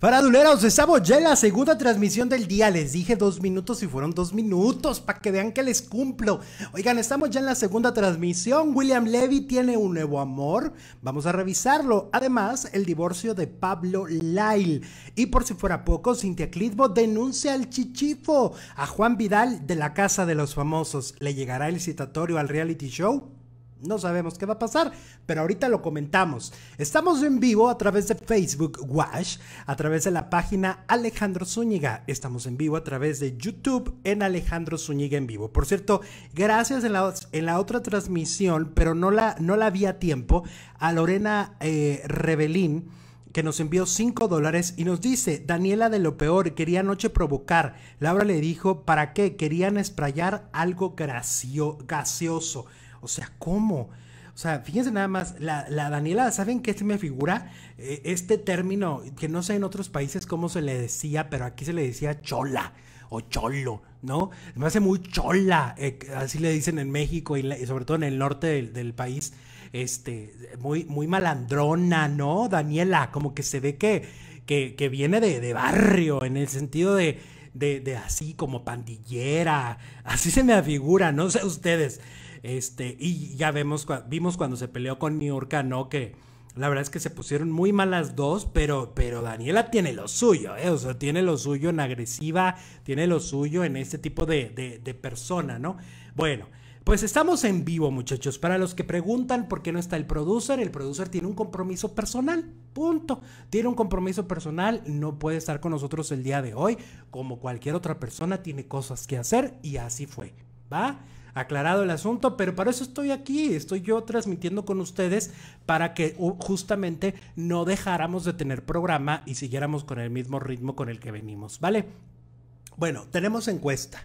Faraduleros, estamos ya en la segunda transmisión del día. Les dije dos minutos y fueron dos minutos para que vean que les cumplo. Oigan, estamos ya en la segunda transmisión. William Levy tiene un nuevo amor. Vamos a revisarlo. Además, el divorcio de Pablo Lyle. Y por si fuera poco, Cintia Clitbo denuncia al chichifo a Juan Vidal de la Casa de los Famosos. ¿Le llegará el citatorio al reality show? No sabemos qué va a pasar, pero ahorita lo comentamos. Estamos en vivo a través de Facebook Watch, a través de la página Alejandro Zúñiga. Estamos en vivo a través de YouTube en Alejandro Zúñiga en vivo. Por cierto, gracias en la, otra transmisión, pero no la, no la vi a tiempo, a Lorena eh, Rebelín que nos envió 5 dólares y nos dice, Daniela de lo peor, quería anoche provocar. Laura le dijo, ¿para qué? Querían esprayar algo gaseoso. O sea, ¿cómo? O sea, fíjense nada más, la, Daniela, ¿saben qué se me figura? Eh, este término, que no sé en otros países cómo se le decía, pero aquí se le decía chola o cholo, ¿no? Me hace muy chola, eh, así le dicen en México y, sobre todo en el norte del, país, este, muy, muy malandrona, ¿no? Daniela, como que se ve que, que, viene de, barrio, en el sentido de, de, de, así como pandillera, así se me afigura, no sé ustedes. Este, y ya vemos, vimos cuando se peleó con Niurka, ¿no? Que la verdad es que se pusieron muy malas dos, pero, pero Daniela tiene lo suyo, ¿eh? O sea, tiene lo suyo en agresiva, tiene lo suyo en este tipo de, de persona, ¿no? Bueno. Pues estamos en vivo, muchachos. Para los que preguntan por qué no está el producer, el producer tiene un compromiso personal. Punto. Tiene un compromiso personal, no puede estar con nosotros el día de hoy. Como cualquier otra persona, tiene cosas que hacer y así fue. ¿Va? aclarado el asunto, pero para eso estoy aquí, estoy yo transmitiendo con ustedes para que justamente no dejáramos de tener programa y siguiéramos con el mismo ritmo con el que venimos, ¿vale? Bueno, tenemos encuesta.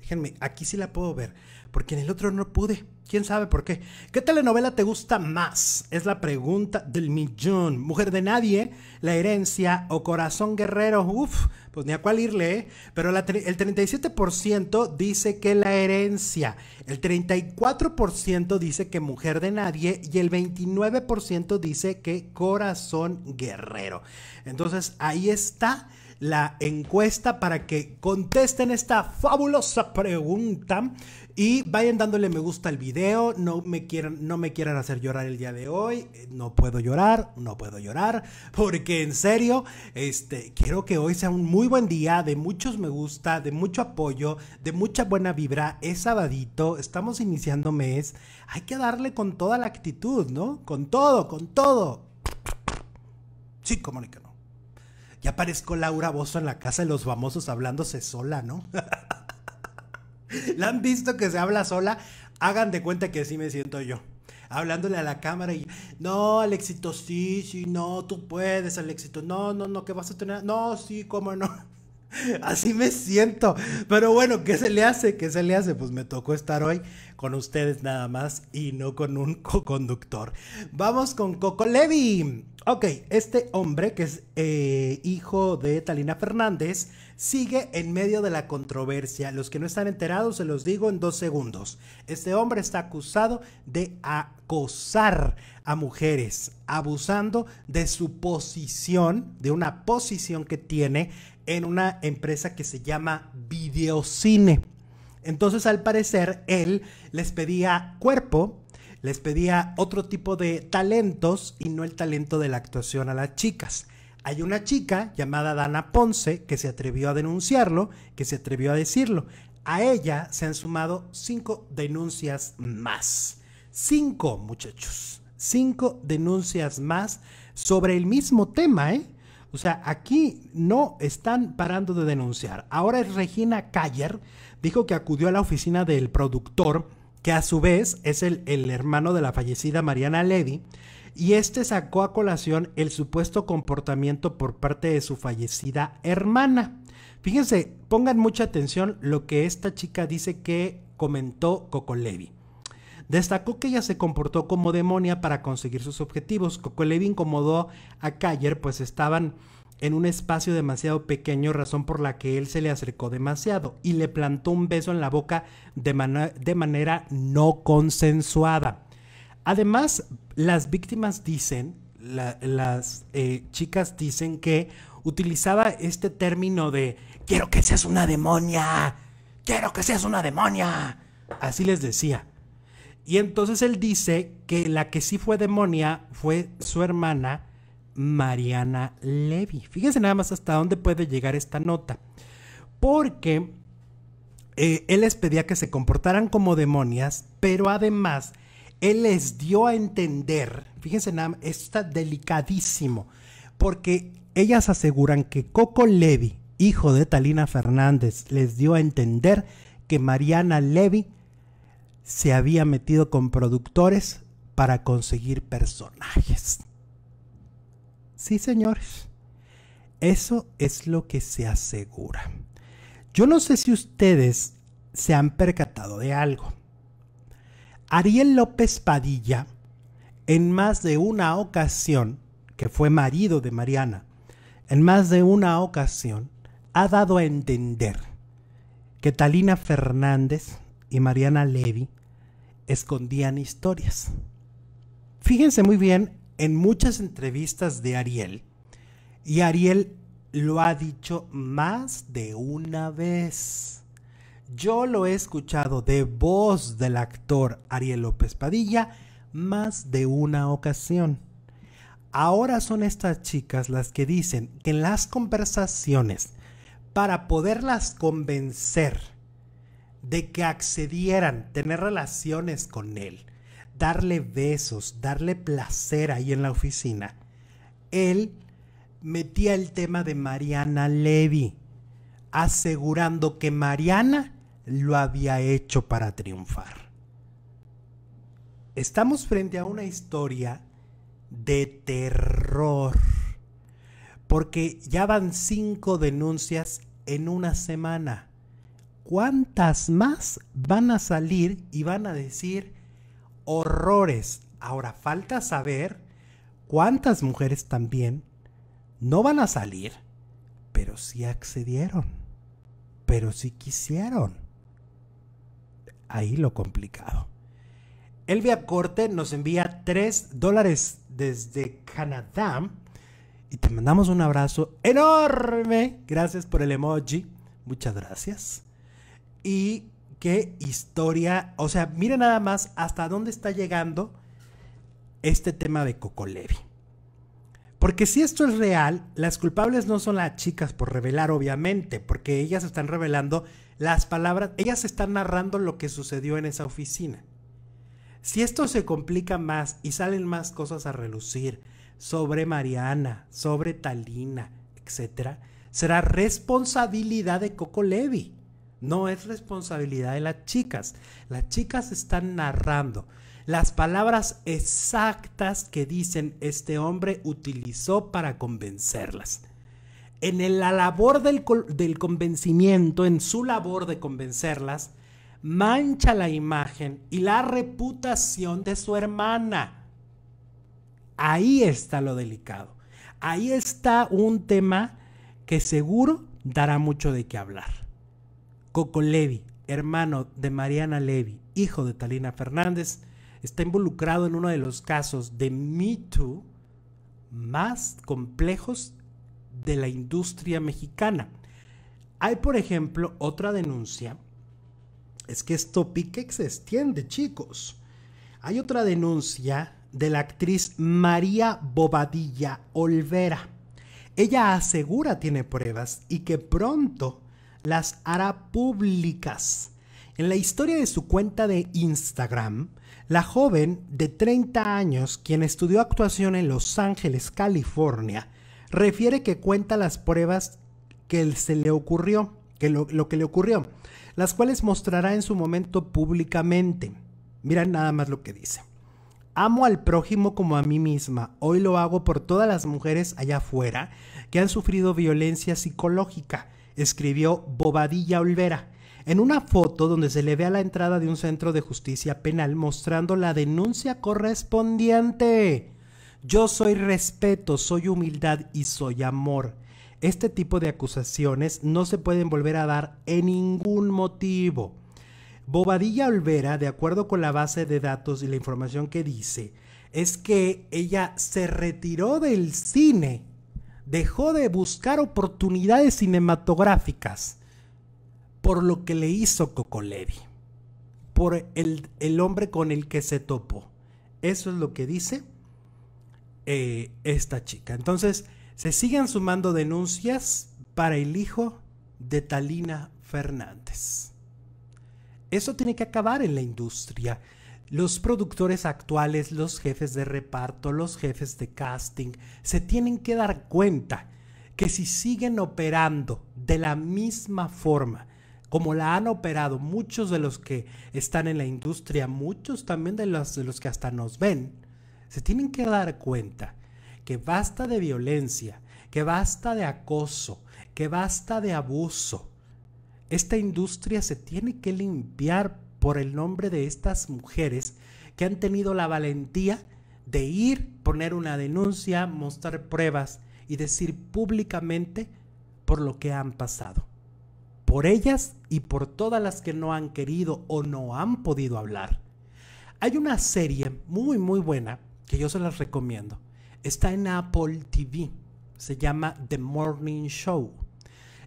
Déjenme, aquí sí la puedo ver, porque en el otro no pude. ¿Quién sabe por qué? ¿Qué telenovela te gusta más? Es la pregunta del millón. Mujer de nadie, La herencia o Corazón guerrero. Uf, pues ni a cuál irle, ¿eh? Pero el 37% dice que La herencia, el 34% dice que Mujer de nadie y el 29% dice que Corazón guerrero. Entonces ahí está la encuesta para que contesten esta fabulosa pregunta y vayan dándole me gusta al video. No me quieran, no me quieran hacer llorar el día de hoy. Eh, no puedo llorar, no puedo llorar, porque en serio, este, quiero que hoy sea un muy buen día de muchos me gusta, de mucho apoyo, de mucha buena vibra. Es sabadito, estamos iniciando mes. Hay que darle con toda la actitud, ¿no? Con todo, con todo. Sí, comunícanos ya parezco Laura Bozo en la casa de los famosos hablándose sola, ¿no? ¿La han visto que se habla sola? Hagan de cuenta que así me siento yo. Hablándole a la cámara y, no, Alexito, sí, sí, no, tú puedes, Alexito, no, no, no, que vas a tener, no, sí, cómo no. Así me siento. Pero bueno, ¿qué se le hace? ¿Qué se le hace? Pues me tocó estar hoy con ustedes nada más y no con un co-conductor. Vamos con Coco Levi. Ok, este hombre que es eh, hijo de Talina Fernández sigue en medio de la controversia. Los que no están enterados se los digo en dos segundos. Este hombre está acusado de acosar a mujeres, abusando de su posición, de una posición que tiene en una empresa que se llama Videocine. Entonces, al parecer, él les pedía cuerpo, les pedía otro tipo de talentos y no el talento de la actuación a las chicas. Hay una chica llamada Dana Ponce que se atrevió a denunciarlo, que se atrevió a decirlo. A ella se han sumado cinco denuncias más. Cinco, muchachos. Cinco denuncias más sobre el mismo tema, ¿eh? O sea, aquí no están parando de denunciar. Ahora es Regina Caller, dijo que acudió a la oficina del productor, que a su vez es el, el hermano de la fallecida Mariana Levy, y este sacó a colación el supuesto comportamiento por parte de su fallecida hermana. Fíjense, pongan mucha atención lo que esta chica dice que comentó Coco Levy. Destacó que ella se comportó como demonia para conseguir sus objetivos. Coco Levi incomodó a Cayer, pues estaban en un espacio demasiado pequeño, razón por la que él se le acercó demasiado y le plantó un beso en la boca de, manera no consensuada. Además, las víctimas dicen, las eh, chicas dicen que utilizaba este término de quiero que seas una demonia, quiero que seas una demonia. Así les decía. Y entonces él dice que la que sí fue demonia fue su hermana Mariana Levy. Fíjense nada más hasta dónde puede llegar esta nota. Porque eh, él les pedía que se comportaran como demonias, pero además él les dio a entender, fíjense nada más, está delicadísimo, porque ellas aseguran que Coco Levy, hijo de Talina Fernández, les dio a entender que Mariana Levy se había metido con productores para conseguir personajes. Sí, señores. Eso es lo que se asegura. Yo no sé si ustedes se han percatado de algo. Ariel López Padilla, en más de una ocasión, que fue marido de Mariana, en más de una ocasión ha dado a entender que Talina Fernández y Mariana Levy escondían historias. Fíjense muy bien en muchas entrevistas de Ariel, y Ariel lo ha dicho más de una vez. Yo lo he escuchado de voz del actor Ariel López Padilla más de una ocasión. Ahora son estas chicas las que dicen que en las conversaciones, para poderlas convencer, de que accedieran, tener relaciones con él, darle besos, darle placer ahí en la oficina, él metía el tema de Mariana Levy, asegurando que Mariana lo había hecho para triunfar. Estamos frente a una historia de terror, porque ya van cinco denuncias en una semana ¿cuántas más van a salir y van a decir horrores? Ahora falta saber cuántas mujeres también no van a salir, pero sí accedieron, pero sí quisieron. Ahí lo complicado. Elvia Corte nos envía 3 dólares desde Canadá y te mandamos un abrazo enorme. Gracias por el emoji. Muchas gracias. Y qué historia. O sea, mire nada más hasta dónde está llegando este tema de Coco Levi. Porque si esto es real, las culpables no son las chicas por revelar, obviamente, porque ellas están revelando las palabras, ellas están narrando lo que sucedió en esa oficina. Si esto se complica más y salen más cosas a relucir sobre Mariana, sobre Talina, etc., será responsabilidad de Coco Levy no es responsabilidad de las chicas. Las chicas están narrando. Las palabras exactas que dicen este hombre utilizó para convencerlas. En la labor del, del convencimiento, en su labor de convencerlas, mancha la imagen y la reputación de su hermana. Ahí está lo delicado. Ahí está un tema que seguro dará mucho de qué hablar. Coco Levi, hermano de Mariana Levi, hijo de Talina Fernández, está involucrado en uno de los casos de Me Too más complejos de la industria mexicana. Hay, por ejemplo, otra denuncia. Es que esto pique se extiende, chicos. Hay otra denuncia de la actriz María Bobadilla Olvera. Ella asegura, tiene pruebas, y que pronto las hará públicas. En la historia de su cuenta de Instagram, la joven de 30 años, quien estudió actuación en Los Ángeles, California, refiere que cuenta las pruebas que se le ocurrió, que lo, que le ocurrió, las cuales mostrará en su momento públicamente. miren nada más lo que dice. Amo al prójimo como a mí misma. Hoy lo hago por todas las mujeres allá afuera que han sufrido violencia psicológica escribió Bobadilla Olvera, en una foto donde se le ve a la entrada de un centro de justicia penal mostrando la denuncia correspondiente. Yo soy respeto, soy humildad y soy amor. Este tipo de acusaciones no se pueden volver a dar en ningún motivo. Bobadilla Olvera, de acuerdo con la base de datos y la información que dice, es que ella se retiró del cine dejó de buscar oportunidades cinematográficas por lo que le hizo Cocolevi, por el, hombre con el que se topó. Eso es lo que dice eh, esta chica. Entonces, se siguen sumando denuncias para el hijo de Talina Fernández. Eso tiene que acabar en la industria. Los productores actuales, los jefes de reparto, los jefes de casting, se tienen que dar cuenta que si siguen operando de la misma forma, como la han operado muchos de los que están en la industria, muchos también de los, de los que hasta nos ven, se tienen que dar cuenta que basta de violencia, que basta de acoso, que basta de abuso. Esta industria se tiene que limpiar por el nombre de estas mujeres que han tenido la valentía de ir, poner una denuncia, mostrar pruebas y decir públicamente por lo que han pasado. Por ellas y por todas las que no han querido o no han podido hablar. Hay una serie muy muy buena que yo se las recomiendo. Está en Apple TV. Se llama The Morning Show.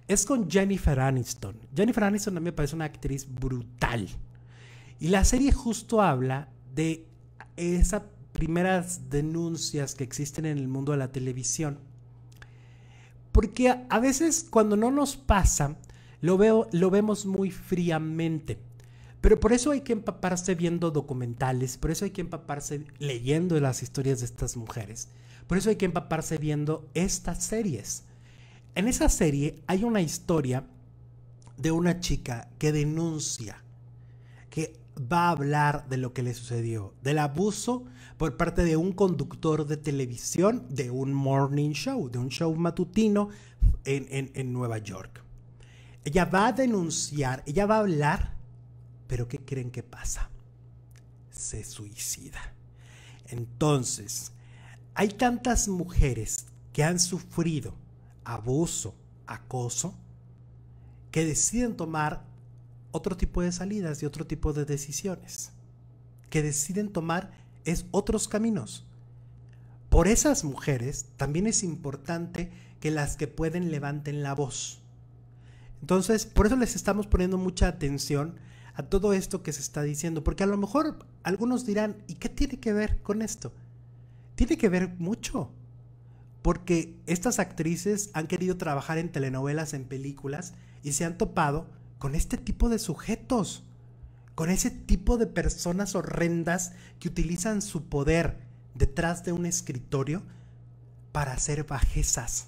Es con Jennifer Aniston. Jennifer Aniston a me parece una actriz brutal. Y la serie justo habla de esas primeras denuncias que existen en el mundo de la televisión. Porque a veces cuando no nos pasa, lo, veo, lo vemos muy fríamente. Pero por eso hay que empaparse viendo documentales, por eso hay que empaparse leyendo las historias de estas mujeres, por eso hay que empaparse viendo estas series. En esa serie hay una historia de una chica que denuncia va a hablar de lo que le sucedió, del abuso por parte de un conductor de televisión de un morning show, de un show matutino en, Nueva York. Ella va a denunciar, ella va a hablar, pero ¿qué creen que pasa? Se suicida. Entonces, hay tantas mujeres que han sufrido abuso, acoso, que deciden tomar otro tipo de salidas y otro tipo de decisiones, que deciden tomar es otros caminos. Por esas mujeres también es importante que las que pueden levanten la voz. Entonces, por eso les estamos poniendo mucha atención a todo esto que se está diciendo, porque a lo mejor algunos dirán, ¿y qué tiene que ver con esto? Tiene que ver mucho, porque estas actrices han querido trabajar en telenovelas, en películas, y se han topado con este tipo de sujetos, con ese tipo de personas horrendas que utilizan su poder detrás de un escritorio para hacer bajezas.